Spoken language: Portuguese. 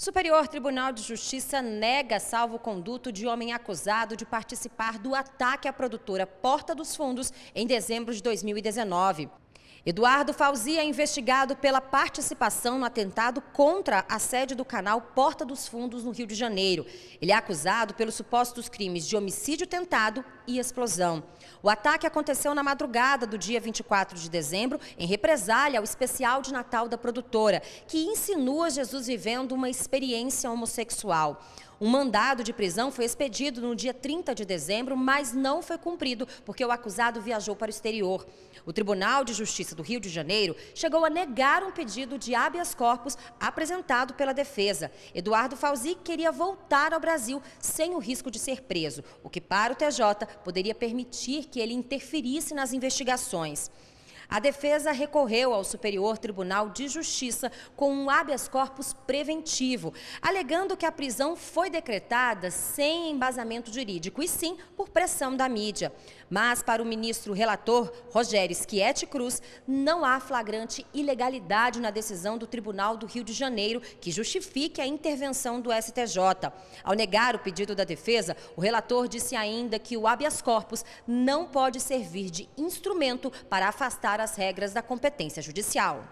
Superior Tribunal de Justiça nega salvo-conduto de homem acusado de participar do ataque à produtora Porta dos Fundos em dezembro de 2019. Eduardo Fauzi é investigado pela participação no atentado contra a sede do canal Porta dos Fundos, no Rio de Janeiro. Ele é acusado pelos supostos crimes de homicídio tentado e explosão. O ataque aconteceu na madrugada do dia 24 de dezembro, em represália ao especial de Natal da produtora, que insinua Jesus vivendo uma experiência homossexual. Um mandado de prisão foi expedido no dia 30 de dezembro, mas não foi cumprido, porque o acusado viajou para o exterior. O Tribunal de Justiça do Rio de Janeiro chegou a negar um pedido de habeas corpus apresentado pela defesa. Eduardo Fauzi queria voltar ao Brasil sem o risco de ser preso, o que para o TJ poderia permitir que ele interferisse nas investigações. A defesa recorreu ao Superior Tribunal de Justiça com um habeas corpus preventivo, alegando que a prisão foi decretada sem embasamento jurídico e sim por pressão da mídia. Mas para o ministro relator, Rogério Schietti Cruz, não há flagrante ilegalidade na decisão do Tribunal do Rio de Janeiro que justifique a intervenção do STJ. Ao negar o pedido da defesa, o relator disse ainda que o habeas corpus não pode servir de instrumento para afastar as regras da competência judicial.